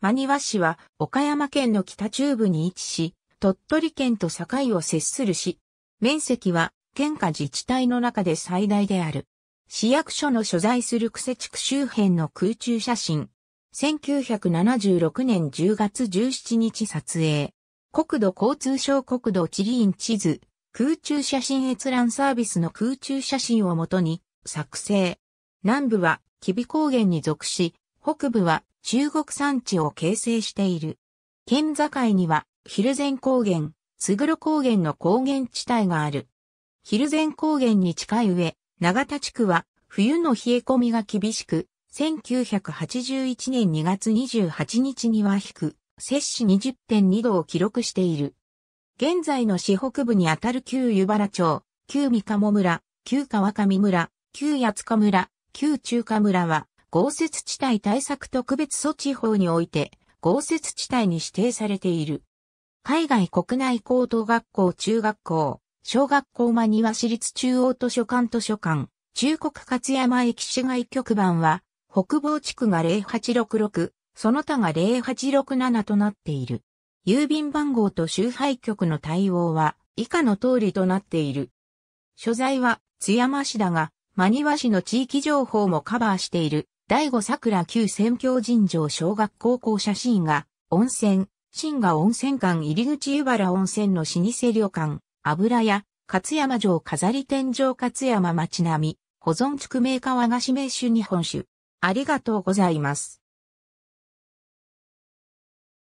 真庭市は岡山県の北中部に位置し、鳥取県と境を接する市。面積は県下自治体の中で最大である。市役所の所在する癖地区周辺の空中写真。1976年10月17日撮影。国土交通省国土地理院地図、空中写真閲覧サービスの空中写真をもとに作成。南部は吉備高原に属し、北部は中国山地を形成している。県境にはヒルゼン高原、スグロ高原の高原地帯がある。ヒルゼン高原に近い上、長田地区は冬の冷え込みが厳しく、1981年2月28日には低、摂氏20.2度を記録している。現在の市北部にあたる旧湯原町、旧三鴨村、旧川上村、旧八塚村、旧中華村は、豪雪地帯対策特別措置法において、豪雪地帯に指定されている。海外国内高等学校中学校、小学校間庭市立中央図書館図書館、中国勝山駅市街局番は、北房地区が0866、その他が0867となっている。郵便番号と周配局の対応は、以下の通りとなっている。所在は津山市だが、真庭市の地域情報もカバーしている。第五桜旧仙教神城小学校校写真が、温泉、新が温泉館入口湯原温泉の老舗旅館、油屋、勝山城飾り天井勝山町並み、保存地区名家和菓子名酒日本酒。ありがとうございます。